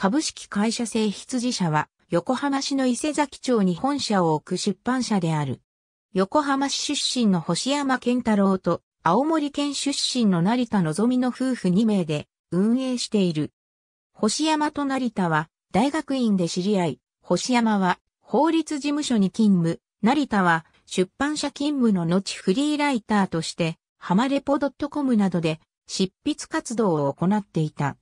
株式会社製羊社は、横浜市の伊勢崎町に本社を置く出版社である。横浜市出身の星山健太郎と、青森県出身の成田のぞみの夫婦2名で運営している。星山と成田は大学院で知り合い、星山は法律事務所に勤務、成田は出版社勤務の後フリーライターとして、ハマレポ .com などで執筆活動を行っていた。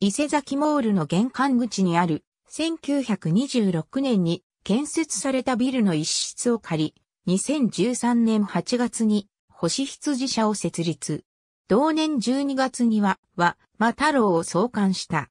伊勢崎モールの玄関口にある1926年に建設されたビルの一室を借り、2013年8月に星羊社を設立。同年12月には、和、馬太郎を創刊した。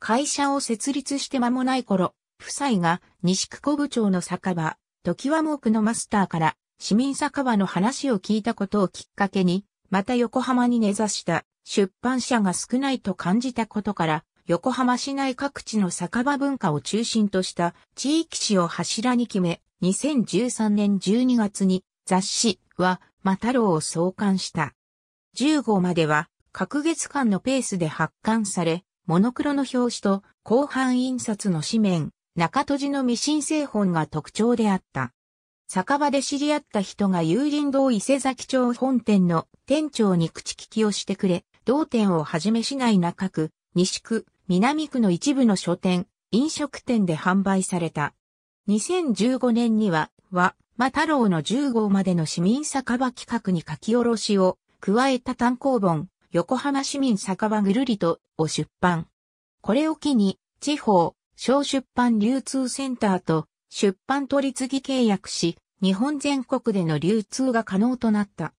会社を設立して間もない頃、夫妻が西区古部町の酒場、時は木のマスターから市民酒場の話を聞いたことをきっかけに、また横浜に根ざした出版社が少ないと感じたことから、横浜市内各地の酒場文化を中心とした地域史を柱に決め、2013年12月に雑誌は、マタロウを創刊した。15までは、各月間のペースで発刊され、モノクロの表紙と後半印刷の紙面、中閉じの未申請本が特徴であった。酒場で知り合った人が有林堂伊勢崎町本店の店長に口利きをしてくれ、同店をはじめ市内中区、西区、南区の一部の書店、飲食店で販売された。2015年には、和、間太郎の10号までの市民酒場企画に書き下ろしを加えた単行本、横浜市民酒場ぐるりとを出版。これを機に、地方、小出版流通センターと出版取次契約し、日本全国での流通が可能となった。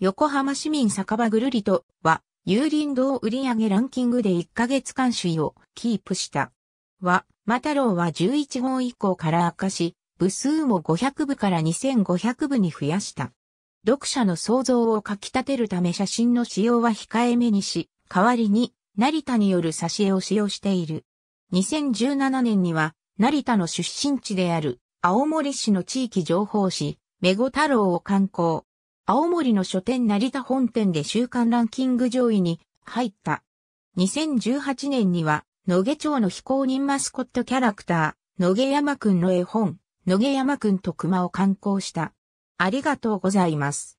横浜市民酒場ぐるりとは、有林堂売上ランキングで1ヶ月間首位をキープした。は、マタロウは11号以降から悪化し、部数も500部から2500部に増やした。読者の想像をかき立てるため写真の使用は控えめにし、代わりに成田による挿絵を使用している。2017年には、成田の出身地である青森市の地域情報誌、メゴ太郎を刊行。青森の書店成田本店で週刊ランキング上位に入った。2018年には、野毛町の非公認マスコットキャラクター、野毛山くんの絵本、野毛山くんと熊を刊行した。ありがとうございます。